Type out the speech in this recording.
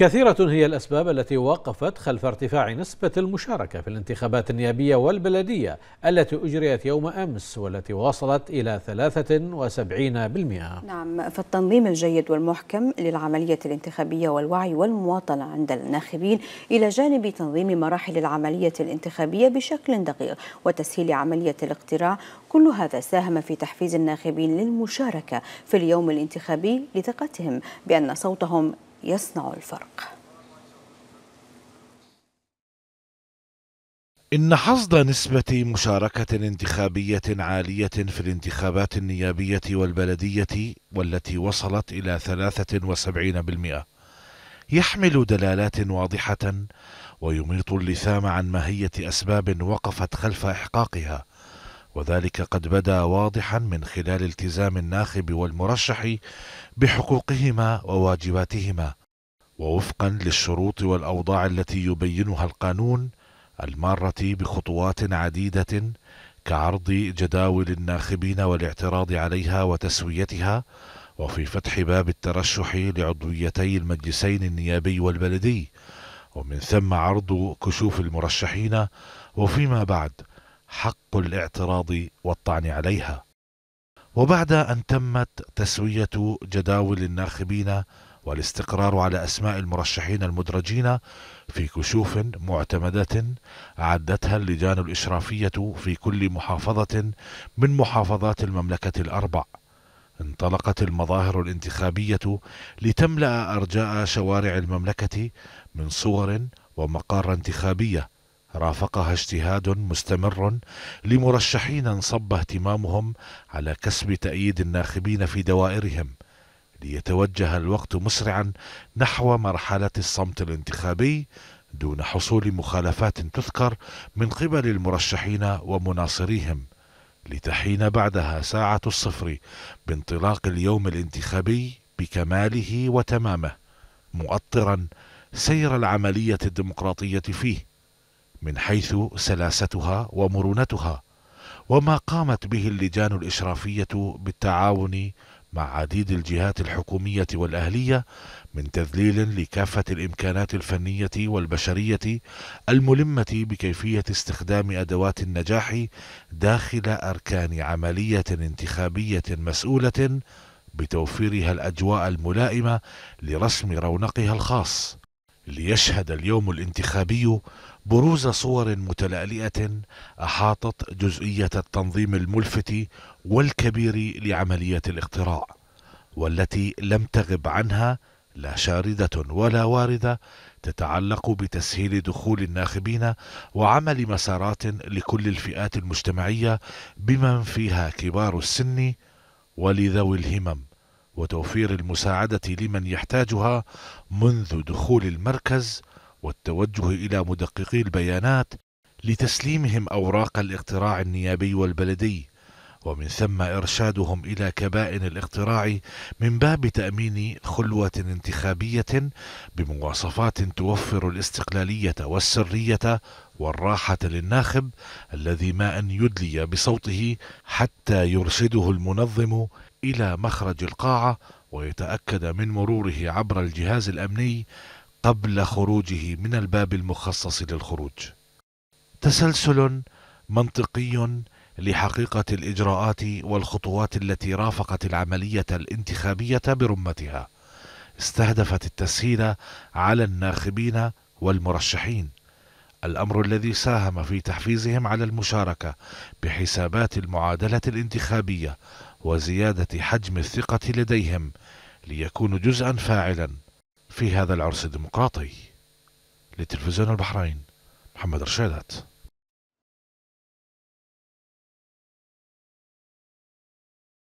كثيرة هي الأسباب التي وقفت خلف ارتفاع نسبة المشاركة في الانتخابات النيابية والبلدية التي أجريت يوم أمس والتي وصلت إلى 73% نعم فالتنظيم الجيد والمحكم للعملية الانتخابية والوعي والمواطنة عند الناخبين إلى جانب تنظيم مراحل العملية الانتخابية بشكل دقيق وتسهيل عملية الاقتراع كل هذا ساهم في تحفيز الناخبين للمشاركة في اليوم الانتخابي لثقتهم بأن صوتهم يصنع الفرق إن حصد نسبة مشاركة انتخابية عالية في الانتخابات النيابية والبلدية والتي وصلت إلى 73% يحمل دلالات واضحة ويميط اللثام عن ماهية أسباب وقفت خلف إحقاقها وذلك قد بدا واضحا من خلال التزام الناخب والمرشح بحقوقهما وواجباتهما ووفقا للشروط والاوضاع التي يبينها القانون الماره بخطوات عديده كعرض جداول الناخبين والاعتراض عليها وتسويتها وفي فتح باب الترشح لعضويتي المجلسين النيابي والبلدي ومن ثم عرض كشوف المرشحين وفيما بعد حق الاعتراض والطعن عليها وبعد أن تمت تسوية جداول الناخبين والاستقرار على أسماء المرشحين المدرجين في كشوف معتمدة عدتها اللجان الإشرافية في كل محافظة من محافظات المملكة الأربع انطلقت المظاهر الانتخابية لتملأ أرجاء شوارع المملكة من صور ومقار انتخابيه رافقها اجتهاد مستمر لمرشحين انصب اهتمامهم على كسب تأييد الناخبين في دوائرهم ليتوجه الوقت مسرعا نحو مرحلة الصمت الانتخابي دون حصول مخالفات تذكر من قبل المرشحين ومناصريهم لتحين بعدها ساعة الصفر بانطلاق اليوم الانتخابي بكماله وتمامه مؤطرا سير العملية الديمقراطية فيه من حيث سلاستها ومرونتها وما قامت به اللجان الإشرافية بالتعاون مع عديد الجهات الحكومية والأهلية من تذليل لكافة الإمكانات الفنية والبشرية الملمة بكيفية استخدام أدوات النجاح داخل أركان عملية انتخابية مسؤولة بتوفيرها الأجواء الملائمة لرسم رونقها الخاص ليشهد اليوم الانتخابي بروز صور متلألئة أحاطت جزئية التنظيم الملفت والكبير لعملية الاختراع والتي لم تغب عنها لا شاردة ولا واردة تتعلق بتسهيل دخول الناخبين وعمل مسارات لكل الفئات المجتمعية بمن فيها كبار السن ولذوي الهمم وتوفير المساعدة لمن يحتاجها منذ دخول المركز والتوجه إلى مدققي البيانات لتسليمهم أوراق الاقتراع النيابي والبلدي ومن ثم إرشادهم إلى كبائن الاقتراع من باب تأمين خلوة انتخابية بمواصفات توفر الاستقلالية والسرية والراحة للناخب الذي ما أن يدلي بصوته حتى يرشده المنظم إلى مخرج القاعة ويتأكد من مروره عبر الجهاز الأمني قبل خروجه من الباب المخصص للخروج تسلسل منطقي لحقيقة الإجراءات والخطوات التي رافقت العملية الانتخابية برمتها استهدفت التسهيل على الناخبين والمرشحين الأمر الذي ساهم في تحفيزهم على المشاركة بحسابات المعادلة الانتخابية وزيادة حجم الثقة لديهم ليكونوا جزءا فاعلا في هذا العرس الديمقراطي لتلفزيون البحرين محمد رشيدات